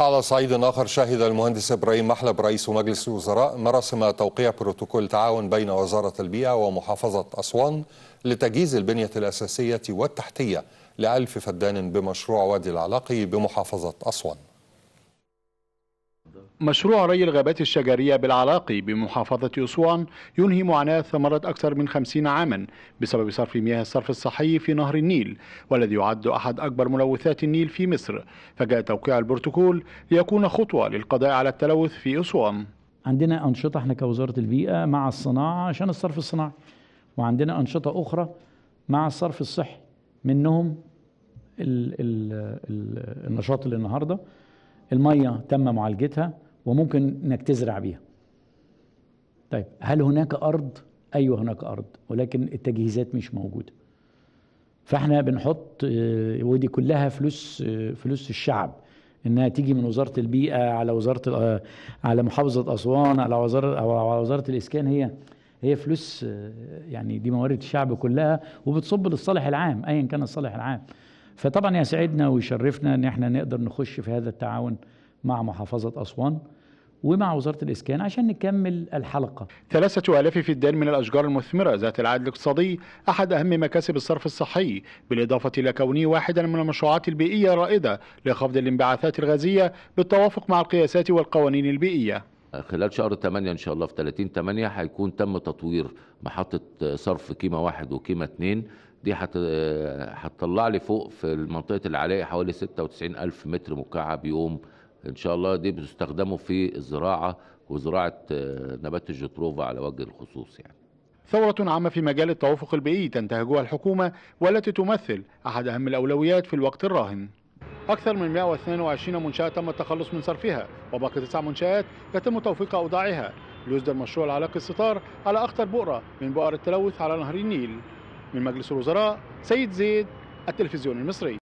على صعيد آخر شهد المهندس إبراهيم محلب رئيس مجلس الوزراء مراسم توقيع بروتوكول تعاون بين وزارة البيئة ومحافظة أسوان لتجهيز البنية الأساسية والتحتية لألف فدان بمشروع وادي العلاقي بمحافظة أسوان مشروع ري الغابات الشجرية بالعلاقي بمحافظة أسوان ينهي معاناة ثمرة أكثر من خمسين عاما بسبب صرف مياه الصرف الصحي في نهر النيل والذي يعد أحد أكبر ملوثات النيل في مصر فجاء توقيع البروتوكول ليكون خطوة للقضاء على التلوث في أسوان عندنا أنشطة احنا كوزارة البيئة مع الصناعة عشان الصرف الصناعي وعندنا أنشطة أخرى مع الصرف الصحي منهم الـ الـ الـ النشاط اللي النهارده المية تم معالجتها وممكن انك تزرع بيها طيب هل هناك ارض ايوه هناك ارض ولكن التجهيزات مش موجوده فاحنا بنحط آه، ودي كلها فلوس آه، فلوس الشعب انها تيجي من وزاره البيئه على وزاره آه، على محافظه اسوان على وزاره او على وزاره الاسكان هي هي فلوس يعني دي موارد الشعب كلها وبتصب للصالح العام ايا كان الصالح العام فطبعا يسعدنا ويشرفنا ان احنا نقدر نخش في هذا التعاون مع محافظة أسوان ومع وزارة الإسكان عشان نكمل الحلقة ثلاثة ألاف فدان من الأشجار المثمرة ذات العائد الاقتصادي أحد أهم مكاسب الصرف الصحي بالإضافة إلى كونه واحدا من المشروعات البيئية الرائدة لخفض الانبعاثات الغازية بالتوافق مع القياسات والقوانين البيئية خلال شهر 8 ان شاء الله في 30 8 هيكون تم تطوير محطه صرف كيما واحد وكيما اثنين دي هتطلع لي فوق في منطقه العلاقه حوالي 96 الف متر مكعب يوم ان شاء الله دي بتستخدمه في الزراعه وزراعه آه، نبات الجتروفا على وجه الخصوص يعني ثورة عامة في مجال التوافق البيئي تنتهجها الحكومة والتي تمثل أحد أهم الأولويات في الوقت الراهن أكثر من 122 منشأة تم التخلص من صرفها وباقي تسع منشآت يتم توفيق أوضاعها ليصدر مشروع العلاقة الستار على أخطر بؤرة من بؤر التلوث على نهر النيل من مجلس الوزراء سيد زيد التلفزيون المصري